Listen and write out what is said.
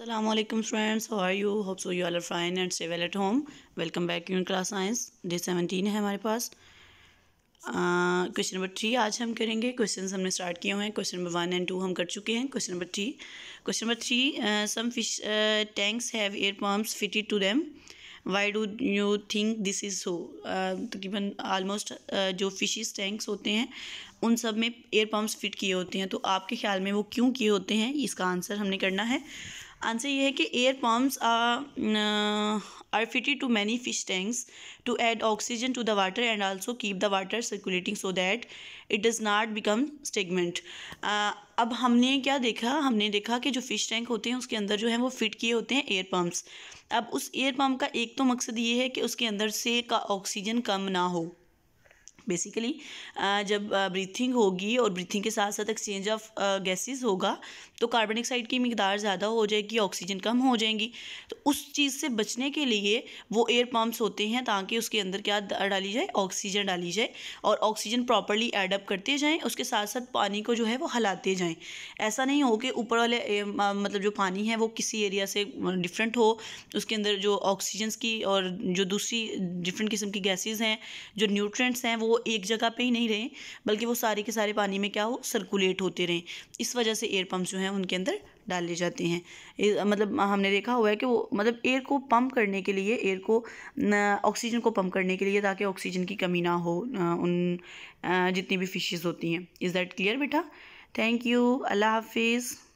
Assalamualaikum friends, are you hope so you are all and fine well at home welcome back Welcome class science class science. Day seventeen है हमारे पास question number three आज हम करेंगे question हमने start किए हुए हैं question number one and two हम कर चुके हैं question number three question number three some fish tanks have air pumps fitted to them why do you think this is so तकरीबन आलमोस्ट uh, जो फिशेस टैंक्स होते हैं उन सब में एयर पम्प्स फिट किए होते हैं तो आपके ख्याल में वो क्यों किए होते हैं इसका आंसर हमने करना है आंसर ये है कि air pumps are are fitted to many fish tanks to add oxygen to the water and also keep the water circulating so that it does not become stagnant अब हमने क्या देखा हमने देखा कि जो फ़िश टैंक होते हैं उसके अंदर जो है वो फिट किए होते हैं एयर पम्प्स अब उस एयर पम्प का एक तो मकसद ये है कि उसके अंदर से का ऑक्सीजन कम ना हो बेसिकली जब ब्रीथिंग होगी और ब्रीथिंग के साथ साथ एक्सचेंज ऑफ गैसेस होगा तो कार्बन डाइऑक्साइड की मकदार ज़्यादा हो जाएगी ऑक्सीजन कम हो जाएगी तो उस चीज़ से बचने के लिए वो एयर पम्प्स होते हैं ताकि उसके अंदर क्या डाली जाए ऑक्सीजन डाली जाए और ऑक्सीजन प्रॉपरली एडअप करते जाएँ उसके साथ साथ पानी को जो है वो हलाते जाएँ ऐसा नहीं हो कि ऊपर वाले मतलब जो पानी है वो किसी एरिया से डिफरेंट हो उसके अंदर जो ऑक्सीजन की और जो दूसरी डिफरेंट किस्म की गैसेज हैं जो न्यूट्रेंट्स हैं वो एक जगह पे ही नहीं रहें बल्कि वो सारे के सारे पानी में क्या हो सर्कुलेट होते रहें इस वजह से एयर पम्प जो हैं उनके अंदर डाले जाते हैं मतलब हमने देखा हुआ है कि वो मतलब एयर को पम्प करने के लिए एयर को ऑक्सीजन को पम्प करने के लिए ताकि ऑक्सीजन की कमी ना हो उन जितनी भी फिशेज़ होती हैं इज़ दैट क्लियर बेटा थैंक यू अल्लाह हाफिज़